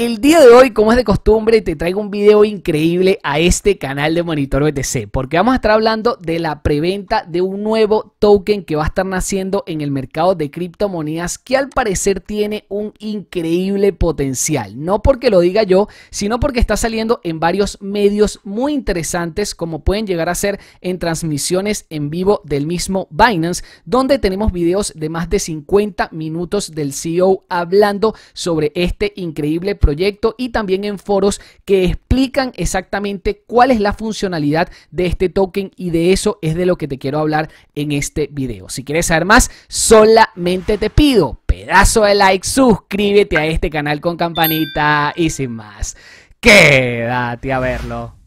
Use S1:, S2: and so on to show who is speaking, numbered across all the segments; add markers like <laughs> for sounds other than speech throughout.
S1: El día de hoy, como es de costumbre, te traigo un video increíble a este canal de Monitor BTC, porque vamos a estar hablando de la preventa de un nuevo token que va a estar naciendo en el mercado de criptomonedas que al parecer tiene un increíble potencial. No porque lo diga yo, sino porque está saliendo en varios medios muy interesantes, como pueden llegar a ser en transmisiones en vivo del mismo Binance, donde tenemos videos de más de 50 minutos del CEO hablando sobre este increíble proyecto proyecto y también en foros que explican exactamente cuál es la funcionalidad de este token y de eso es de lo que te quiero hablar en este video. Si quieres saber más, solamente te pido pedazo de like, suscríbete a este canal con campanita y sin más, quédate a verlo.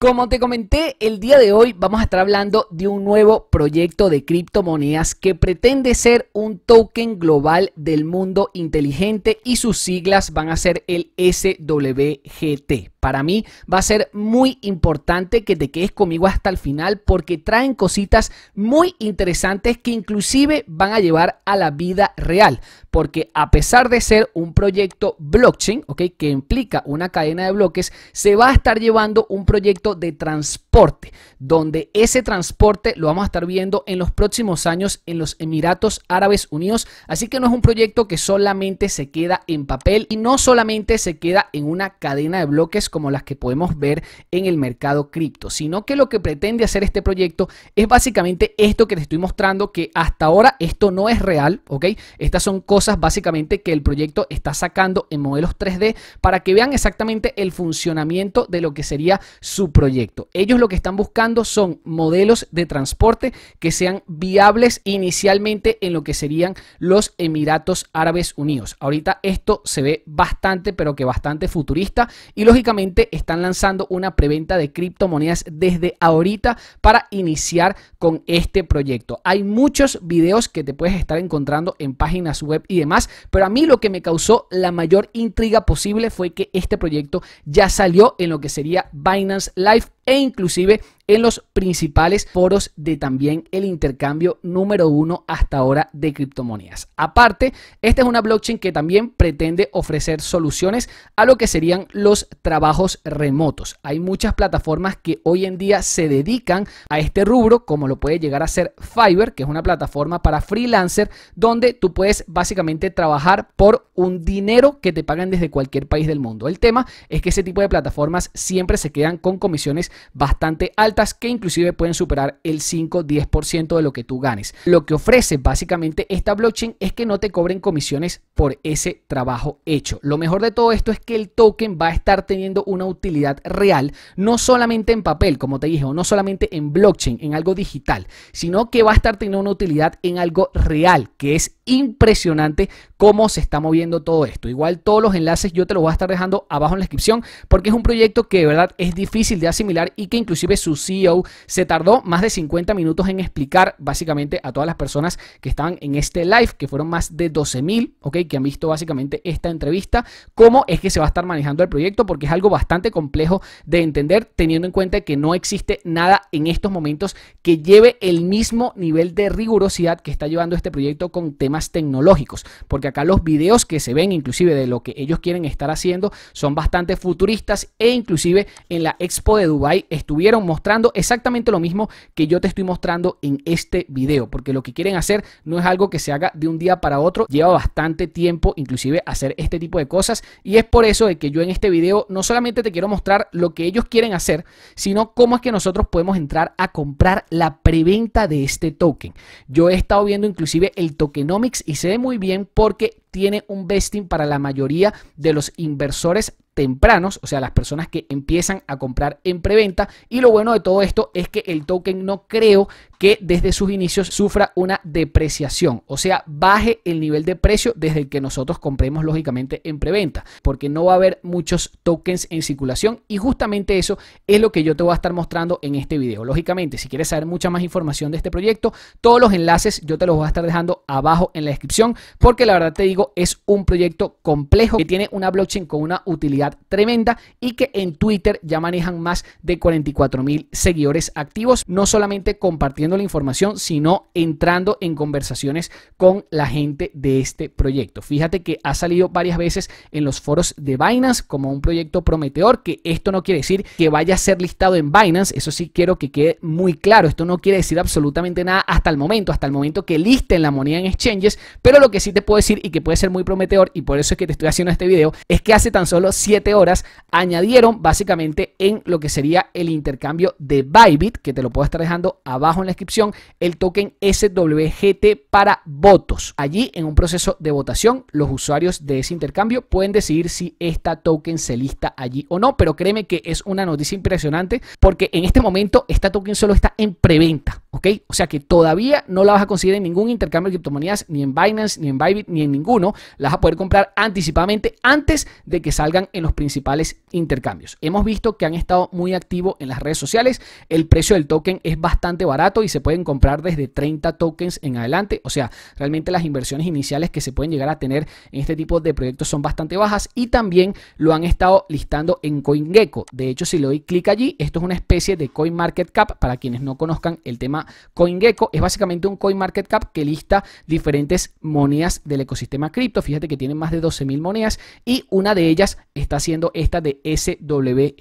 S1: Como te comenté, el día de hoy vamos a estar hablando de un nuevo proyecto de criptomonedas que pretende ser un token global del mundo inteligente y sus siglas van a ser el SWGT. Para mí va a ser muy importante que te quedes conmigo hasta el final porque traen cositas muy interesantes que inclusive van a llevar a la vida real porque a pesar de ser un proyecto blockchain, ¿ok? Que implica una cadena de bloques, se va a estar llevando un proyecto de transporte, donde ese transporte lo vamos a estar viendo en los próximos años en los Emiratos Árabes Unidos. Así que no es un proyecto que solamente se queda en papel y no solamente se queda en una cadena de bloques como las que podemos ver en el mercado cripto, sino que lo que pretende hacer este proyecto es básicamente esto que te estoy mostrando, que hasta ahora esto no es real, ¿ok? Estas son cosas básicamente que el proyecto está sacando en modelos 3D para que vean exactamente el funcionamiento de lo que sería su proyecto. Ellos lo que están buscando son modelos de transporte que sean viables inicialmente en lo que serían los Emiratos Árabes Unidos. Ahorita esto se ve bastante, pero que bastante futurista y lógicamente están lanzando una preventa de criptomonedas desde ahorita para iniciar con este proyecto. Hay muchos videos que te puedes estar encontrando en páginas web y demás, pero a mí lo que me causó la mayor intriga posible fue que este proyecto ya salió en lo que sería Binance Live e inclusive en los principales foros de también el intercambio número uno hasta ahora de criptomonedas. Aparte, esta es una blockchain que también pretende ofrecer soluciones a lo que serían los trabajos remotos. Hay muchas plataformas que hoy en día se dedican a este rubro, como lo puede llegar a ser Fiverr, que es una plataforma para freelancer donde tú puedes básicamente trabajar por un dinero que te pagan desde cualquier país del mundo. El tema es que ese tipo de plataformas siempre se quedan con comisiones bastante altas que inclusive pueden superar el 5-10% de lo que tú ganes. Lo que ofrece básicamente esta blockchain es que no te cobren comisiones por ese trabajo hecho. Lo mejor de todo esto es que el token va a estar teniendo una utilidad real, no solamente en papel, como te dije, o no solamente en blockchain, en algo digital, sino que va a estar teniendo una utilidad en algo real, que es impresionante cómo se está moviendo todo esto. Igual todos los enlaces yo te los voy a estar dejando abajo en la descripción porque es un proyecto que de verdad es difícil de asimilar y que inclusive su CEO se tardó más de 50 minutos en explicar básicamente a todas las personas que estaban en este live, que fueron más de 12.000 mil, ok, que han visto básicamente esta entrevista, cómo es que se va a estar manejando el proyecto, porque es algo bastante complejo de entender, teniendo en cuenta que no existe nada en estos momentos que lleve el mismo nivel de rigurosidad que está llevando este proyecto con temas tecnológicos, porque acá los videos que se ven inclusive de lo que ellos quieren estar haciendo son bastante futuristas e inclusive en la expo de Dubai estuvieron mostrando exactamente lo mismo que yo te estoy mostrando en este video, porque lo que quieren hacer no es algo que se haga de un día para otro, lleva bastante tiempo inclusive hacer este tipo de cosas y es por eso de que yo en este video no solamente te quiero mostrar lo que ellos quieren hacer, sino cómo es que nosotros podemos entrar a comprar la preventa de este token. Yo he estado viendo inclusive el tokenomics y se ve muy bien porque tiene un vesting para la mayoría de los inversores tempranos, o sea, las personas que empiezan a comprar en preventa. Y lo bueno de todo esto es que el token no creo que desde sus inicios sufra una depreciación, o sea, baje el nivel de precio desde el que nosotros compremos lógicamente en preventa, porque no va a haber muchos tokens en circulación y justamente eso es lo que yo te voy a estar mostrando en este video. Lógicamente, si quieres saber mucha más información de este proyecto, todos los enlaces yo te los voy a estar dejando abajo en la descripción, porque la verdad te digo es un proyecto complejo que tiene una blockchain con una utilidad tremenda y que en Twitter ya manejan más de 44 mil seguidores activos, no solamente compartiendo la información, sino entrando en conversaciones con la gente de este proyecto. Fíjate que ha salido varias veces en los foros de Binance como un proyecto prometedor, que esto no quiere decir que vaya a ser listado en Binance, eso sí quiero que quede muy claro, esto no quiere decir absolutamente nada hasta el momento, hasta el momento que listen la moneda en exchanges, pero lo que sí te puedo decir y que puede ser muy prometedor y por eso es que te estoy haciendo este video, es que hace tan solo 7 horas añadieron básicamente en lo que sería el intercambio de Bybit, que te lo puedo estar dejando abajo en la descripción, el token SWGT para votos. Allí en un proceso de votación, los usuarios de ese intercambio pueden decidir si esta token se lista allí o no, pero créeme que es una noticia impresionante porque en este momento esta token solo está en preventa. ¿Ok? O sea que todavía no la vas a conseguir en ningún intercambio de criptomonedas, ni en Binance, ni en Bybit, ni en ninguno. Las vas a poder comprar anticipadamente antes de que salgan en los principales intercambios. Hemos visto que han estado muy activos en las redes sociales. El precio del token es bastante barato y se pueden comprar desde 30 tokens en adelante. O sea, realmente las inversiones iniciales que se pueden llegar a tener en este tipo de proyectos son bastante bajas y también lo han estado listando en CoinGecko. De hecho, si le doy clic allí, esto es una especie de CoinMarketCap para quienes no conozcan el tema CoinGecko. Es básicamente un CoinMarketCap que lista diferentes monedas del ecosistema cripto. Fíjate que tiene más de 12.000 monedas y una de ellas está siendo esta de SWG,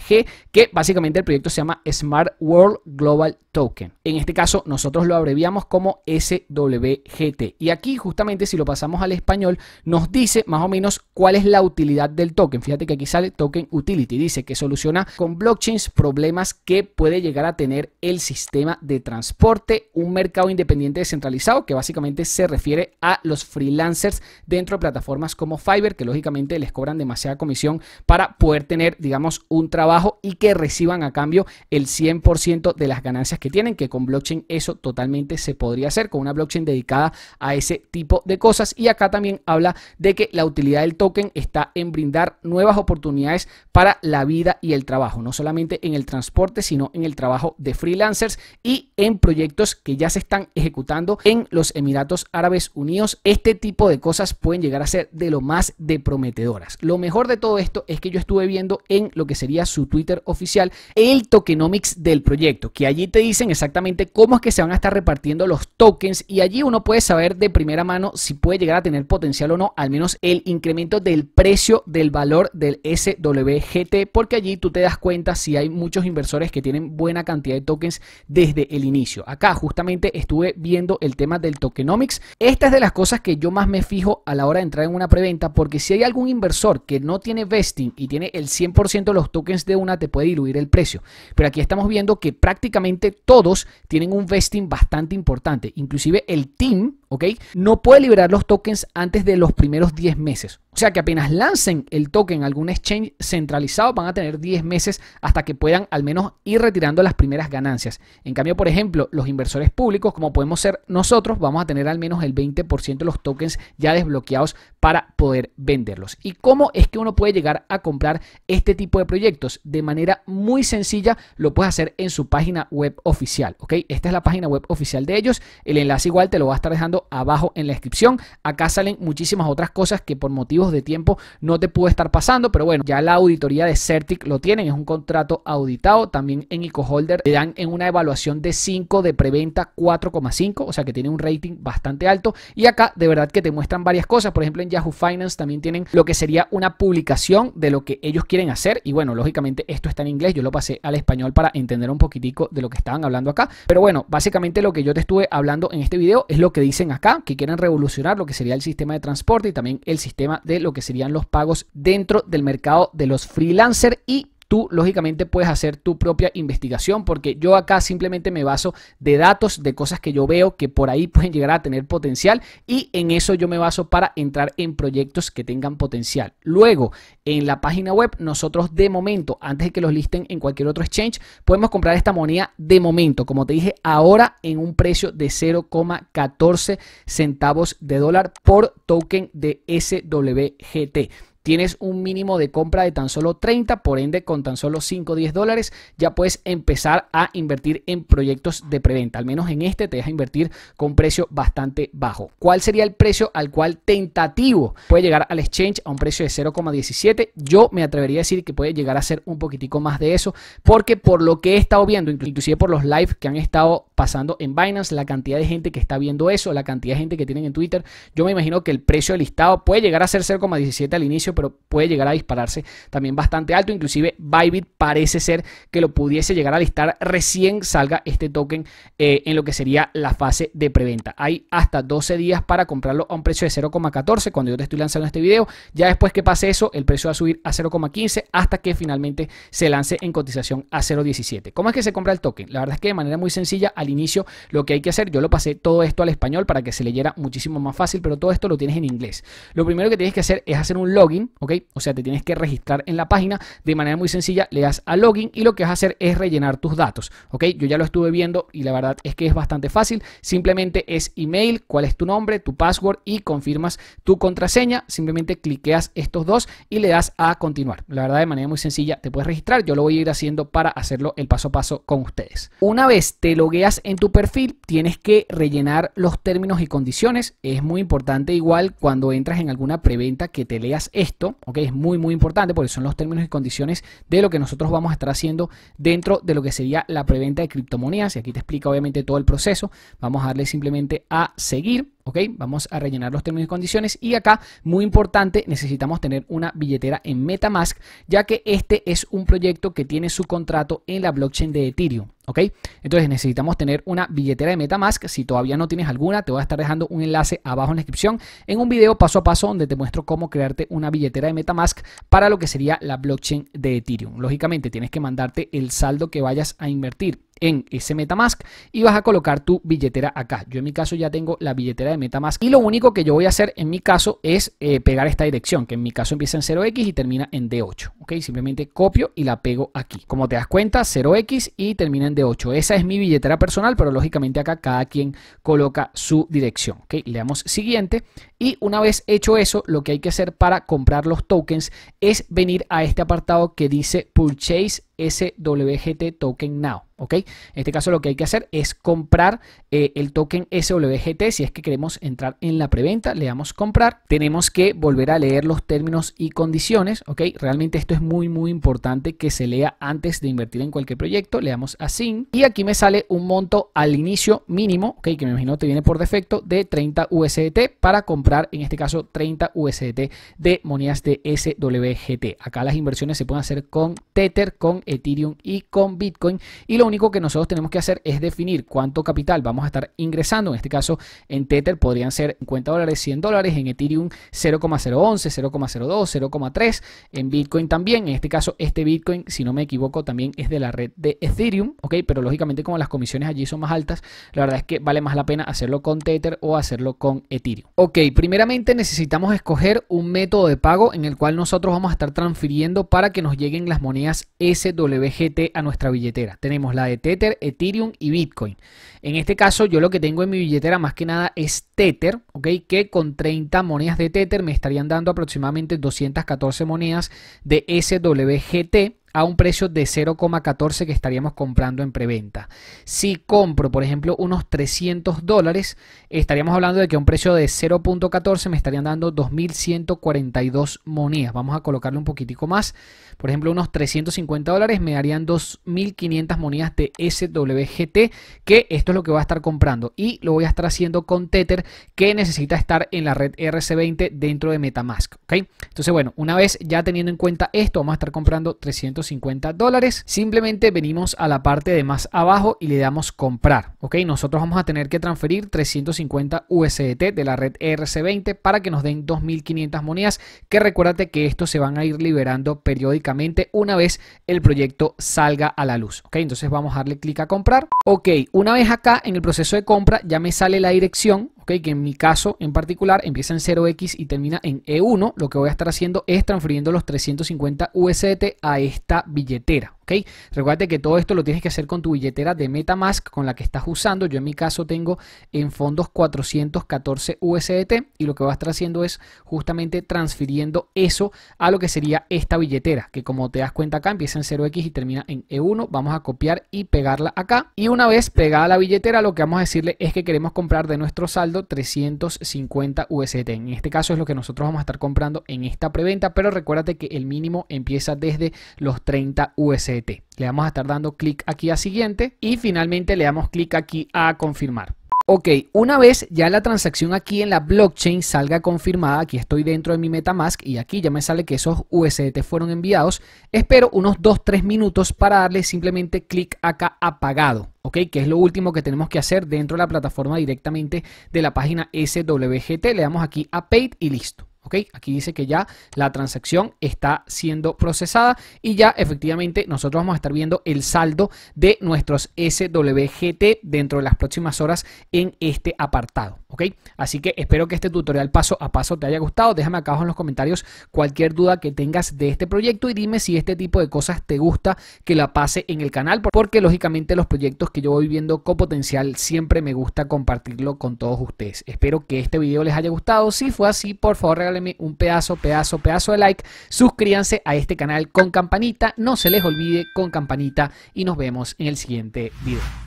S1: que básicamente el proyecto se llama Smart World Global Token. En este caso, nosotros lo abreviamos como SWGT. Y aquí, justamente, si lo pasamos al español, nos dice más o menos cuál es la utilidad del token. Fíjate que aquí sale token utility. Dice que soluciona con blockchains problemas que puede llegar a tener el sistema de transporte un mercado independiente descentralizado, que básicamente se refiere a los freelancers dentro de plataformas como Fiverr, que lógicamente les cobran demasiada comisión para poder tener, digamos, un trabajo y que reciban a cambio el 100% de las ganancias que tienen, que con blockchain eso totalmente se podría hacer, con una blockchain dedicada a ese tipo de cosas. Y acá también habla de que la utilidad del token está en brindar nuevas oportunidades para la vida y el trabajo, no solamente en el transporte, sino en el trabajo de freelancers y en proyectos que ya se están ejecutando en los Emiratos Árabes Unidos. Este tipo de cosas pueden llegar a ser de lo más de prometedoras. Lo mejor de todo esto es que yo estuve viendo en lo que sería su Twitter oficial el tokenomics del proyecto, que allí te dicen exactamente cómo es que se van a estar repartiendo los tokens y allí uno puede saber de primera mano si puede llegar a tener potencial o no, al menos el incremento del precio del valor del SWGT, porque allí tú te das cuenta si hay muchos inversores que tienen buena cantidad de tokens desde el inicio. Acá justamente estuve viendo el tema del tokenomics. Esta es de las cosas que yo más me fijo a la hora de entrar en una preventa, porque si hay algún inversor que no tiene vesting y tiene el 100% de los tokens de una, te puede diluir el precio. Pero aquí estamos viendo que prácticamente todos tienen un vesting bastante importante. Inclusive el team, ¿ok? No puede liberar los tokens antes de los primeros 10 meses. O sea que apenas lancen el token a algún exchange centralizado, van a tener 10 meses hasta que puedan al menos ir retirando las primeras ganancias. En cambio, por ejemplo, los inversores públicos, como podemos ser nosotros, vamos a tener al menos el 20% de los tokens ya desbloqueados para poder venderlos. ¿Y cómo es que uno puede llegar a comprar este tipo de proyectos? De manera muy sencilla, lo puedes hacer en su página web oficial. ¿ok? Esta es la página web oficial de ellos. El enlace igual te lo va a estar dejando abajo en la descripción. Acá salen muchísimas otras cosas que por motivos de tiempo no te pudo estar pasando, pero bueno, ya la auditoría de Certic lo tienen, es un contrato auditado, también en EcoHolder te dan en una evaluación de 5 de preventa 4,5, o sea que tiene un rating bastante alto y acá de verdad que te muestran varias cosas, por ejemplo en Yahoo Finance también tienen lo que sería una publicación de lo que ellos quieren hacer y bueno, lógicamente esto está en inglés, yo lo pasé al español para entender un poquitico de lo que estaban hablando acá, pero bueno, básicamente lo que yo te estuve hablando en este video es lo que dicen acá, que quieren revolucionar lo que sería el sistema de transporte y también el sistema de lo que serían los pagos dentro del mercado de los freelancers y Tú, lógicamente, puedes hacer tu propia investigación porque yo acá simplemente me baso de datos, de cosas que yo veo que por ahí <laughs> pueden llegar a tener potencial y en eso yo me baso para entrar en proyectos que tengan potencial. Luego, en la página web, nosotros de momento, antes de que los listen en cualquier otro exchange, podemos comprar esta moneda de momento, como te dije, ahora en un precio de 0,14 centavos de dólar por token de SWGT tienes un mínimo de compra de tan solo 30, por ende con tan solo 5 o 10 dólares ya puedes empezar a invertir en proyectos de preventa. Al menos en este te deja invertir con precio bastante bajo. ¿Cuál sería el precio al cual tentativo puede llegar al exchange a un precio de 0,17? Yo me atrevería a decir que puede llegar a ser un poquitico más de eso porque por lo que he estado viendo, inclusive por los live que han estado pasando en Binance, la cantidad de gente que está viendo eso, la cantidad de gente que tienen en Twitter. Yo me imagino que el precio listado puede llegar a ser 0,17 al inicio, pero puede llegar a dispararse también bastante alto. Inclusive Bybit parece ser que lo pudiese llegar a listar recién salga este token eh, en lo que sería la fase de preventa. Hay hasta 12 días para comprarlo a un precio de 0,14 cuando yo te estoy lanzando este video. Ya después que pase eso, el precio va a subir a 0,15 hasta que finalmente se lance en cotización a 0,17. ¿Cómo es que se compra el token? La verdad es que de manera muy sencilla, al inicio lo que hay que hacer. Yo lo pasé todo esto al español para que se leyera muchísimo más fácil, pero todo esto lo tienes en inglés. Lo primero que tienes que hacer es hacer un login, ¿ok? O sea, te tienes que registrar en la página de manera muy sencilla, le das a login y lo que vas a hacer es rellenar tus datos, ¿ok? Yo ya lo estuve viendo y la verdad es que es bastante fácil. Simplemente es email, cuál es tu nombre, tu password y confirmas tu contraseña. Simplemente cliqueas estos dos y le das a continuar. La verdad, de manera muy sencilla, te puedes registrar. Yo lo voy a ir haciendo para hacerlo el paso a paso con ustedes. Una vez te logueas en tu perfil, tienes que rellenar los términos y condiciones. Es muy importante igual cuando entras en alguna preventa que te leas esto, ¿ok? Es muy, muy importante porque son los términos y condiciones de lo que nosotros vamos a estar haciendo dentro de lo que sería la preventa de criptomonedas. Y aquí te explica obviamente todo el proceso. Vamos a darle simplemente a seguir. ¿ok? Vamos a rellenar los términos y condiciones y acá, muy importante, necesitamos tener una billetera en Metamask, ya que este es un proyecto que tiene su contrato en la blockchain de Ethereum. ¿Ok? Entonces necesitamos tener una billetera de Metamask. Si todavía no tienes alguna, te voy a estar dejando un enlace abajo en la descripción en un video paso a paso donde te muestro cómo crearte una billetera de Metamask para lo que sería la blockchain de Ethereum. Lógicamente tienes que mandarte el saldo que vayas a invertir en ese MetaMask y vas a colocar tu billetera acá. Yo en mi caso ya tengo la billetera de MetaMask y lo único que yo voy a hacer en mi caso es eh, pegar esta dirección, que en mi caso empieza en 0x y termina en D8. ¿ok? Simplemente copio y la pego aquí. Como te das cuenta, 0x y termina en D8. Esa es mi billetera personal, pero lógicamente acá cada quien coloca su dirección. ¿ok? Le damos siguiente y una vez hecho eso, lo que hay que hacer para comprar los tokens es venir a este apartado que dice Purchase SWGT Token Now. ¿ok? En este caso lo que hay que hacer es comprar eh, el token SWGT si es que queremos entrar en la preventa, le damos comprar, tenemos que volver a leer los términos y condiciones, ¿ok? Realmente esto es muy muy importante que se lea antes de invertir en cualquier proyecto, le damos a y aquí me sale un monto al inicio mínimo, ¿ok? Que me imagino te viene por defecto de 30 USDT para comprar en este caso 30 USDT de monedas de SWGT, Acá las inversiones se pueden hacer con Tether, con Ethereum y con Bitcoin y único que nosotros tenemos que hacer es definir cuánto capital vamos a estar ingresando. En este caso, en Tether podrían ser 50 dólares, 100 dólares, en Ethereum 0,011, 0,02, 0,3, en Bitcoin también. En este caso, este Bitcoin, si no me equivoco, también es de la red de Ethereum, ¿ok? Pero lógicamente como las comisiones allí son más altas, la verdad es que vale más la pena hacerlo con Tether o hacerlo con Ethereum. Ok, primeramente necesitamos escoger un método de pago en el cual nosotros vamos a estar transfiriendo para que nos lleguen las monedas SWGT a nuestra billetera. Tenemos la de Tether, Ethereum y Bitcoin. En este caso yo lo que tengo en mi billetera más que nada es Tether, Que con 30 monedas de Tether me estarían dando aproximadamente 214 monedas de SWGT a un precio de 0,14 que estaríamos comprando en preventa. Si compro, por ejemplo, unos 300 dólares, estaríamos hablando de que a un precio de 0.14 me estarían dando 2.142 monedas. Vamos a colocarle un poquitico más. Por ejemplo, unos 350 dólares me darían 2.500 monedas de SWGT, que esto es lo que voy a estar comprando. Y lo voy a estar haciendo con Tether, que necesita estar en la red RC20 dentro de Metamask. Entonces, bueno, una vez ya teniendo en cuenta esto, vamos a estar comprando 350 250 dólares. Simplemente venimos a la parte de más abajo y le damos comprar. Ok, nosotros vamos a tener que transferir 350 USDT de la red e rc 20 para que nos den 2500 monedas. Que recuérdate que estos se van a ir liberando periódicamente una vez el proyecto salga a la luz. Ok, entonces vamos a darle clic a comprar. Ok, una vez acá en el proceso de compra ya me sale la dirección que en mi caso en particular empieza en 0x y termina en E1, lo que voy a estar haciendo es transfiriendo los 350 USDT a esta billetera. ¿ok? Recuerda que todo esto lo tienes que hacer con tu billetera de Metamask con la que estás usando. Yo en mi caso tengo en fondos 414 USDT y lo que vas a estar haciendo es justamente transfiriendo eso a lo que sería esta billetera, que como te das cuenta acá empieza en 0x y termina en E1. Vamos a copiar y pegarla acá. Y una vez pegada la billetera, lo que vamos a decirle es que queremos comprar de nuestro saldo 350 USDT. En este caso es lo que nosotros vamos a estar comprando en esta preventa, pero recuérdate que el mínimo empieza desde los 30 USDT. Le vamos a estar dando clic aquí a siguiente y finalmente le damos clic aquí a confirmar. Ok, una vez ya la transacción aquí en la blockchain salga confirmada, aquí estoy dentro de mi Metamask y aquí ya me sale que esos USDT fueron enviados, espero unos 2-3 minutos para darle simplemente clic acá a pagado. ¿ok? Que es lo último que tenemos que hacer dentro de la plataforma directamente de la página SWGT. Le damos aquí a Paid y listo. Aquí dice que ya la transacción está siendo procesada y ya efectivamente nosotros vamos a estar viendo el saldo de nuestros SWGT dentro de las próximas horas en este apartado. ¿Ok? Así que espero que este tutorial paso a paso te haya gustado. Déjame acá abajo en los comentarios cualquier duda que tengas de este proyecto y dime si este tipo de cosas te gusta que la pase en el canal porque lógicamente los proyectos que yo voy viendo con potencial siempre me gusta compartirlo con todos ustedes. Espero que este video les haya gustado. Si fue así, por favor un pedazo, pedazo, pedazo de like. Suscríbanse a este canal con campanita. No se les olvide con campanita y nos vemos en el siguiente video.